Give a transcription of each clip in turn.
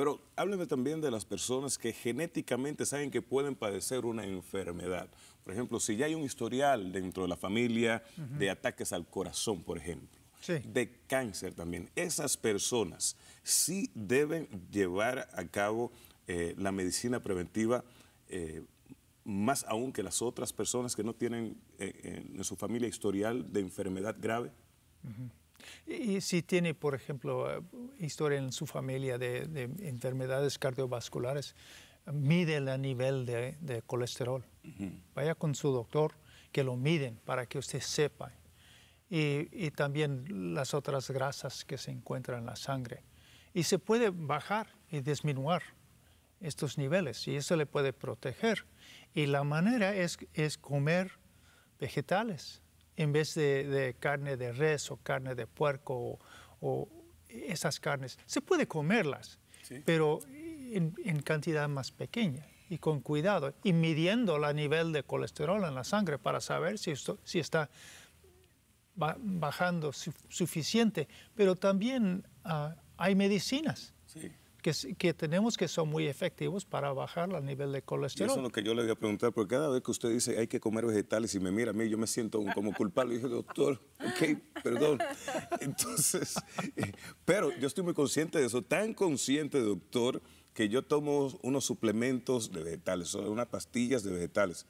Pero háblenme también de las personas que genéticamente saben que pueden padecer una enfermedad. Por ejemplo, si ya hay un historial dentro de la familia de ataques al corazón, por ejemplo. de cáncer también. Esas personas sí deben llevar a cabo eh, la medicina preventiva eh, más aún que las otras personas que no tienen eh, en su familia historial de enfermedad grave. Y si tiene, por ejemplo, eh, historia en su familia de, enfermedades cardiovasculares, mide el nivel de, colesterol. Vaya con su doctor, que lo miden para que usted sepa. Y, también las otras grasas que se encuentran en la sangre. Y se puede bajar y disminuir estos niveles y eso le puede proteger. Y la manera es comer vegetales, en vez de, carne de res o carne de puerco o, esas carnes. Se puede comerlas, pero en, en, cantidad más pequeña y con cuidado y midiendo el nivel de colesterol en la sangre para saber si, esto, si está bajando suficiente. Pero también ah, hay medicinas. Sí que, tenemos que son muy efectivos para bajar el nivel de colesterol. eso es lo que yo le voy a preguntar, porque cada vez que usted dice hay que comer vegetales y me mira a mí, yo me siento como culpable. Y dije, doctor, ok, perdón. Entonces, eh, pero yo estoy muy consciente de eso, tan consciente, doctor, que yo tomo unos suplementos de vegetales, unas pastillas de vegetales.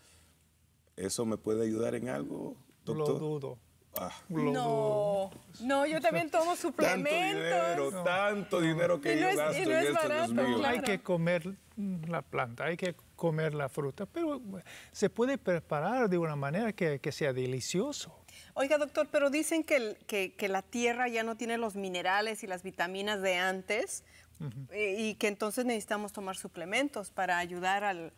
¿Eso me puede ayudar en algo, doctor? Lo dudo. Ah, no, no, yo también tomo suplementos. Tanto dinero, tanto dinero que yo gasto y no es barato, Hay que comer la planta, hay que comer la fruta, pero se puede preparar de una manera que, sea delicioso. Oiga, doctor, pero dicen que, la tierra ya no tiene los minerales y las vitaminas de antes eh, y, que entonces necesitamos tomar suplementos para ayudar al,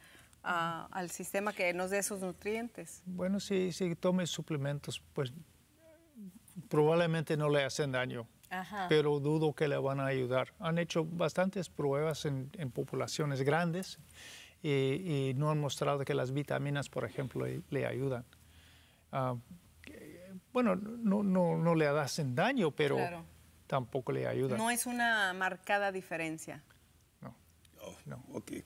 sistema que nos dé esos nutrientes. Bueno, sí sí tomes suplementos, pues probablemente no le hacen daño, pero dudo que le van a ayudar. Han hecho bastantes pruebas en, en poblaciones grandes y, no han mostrado que las vitaminas, por ejemplo, le, ayudan. Ah, eh, bueno, no, no, le hacen daño, pero tampoco le ayudan. No es una marcada diferencia. No. Oh, no. Okay.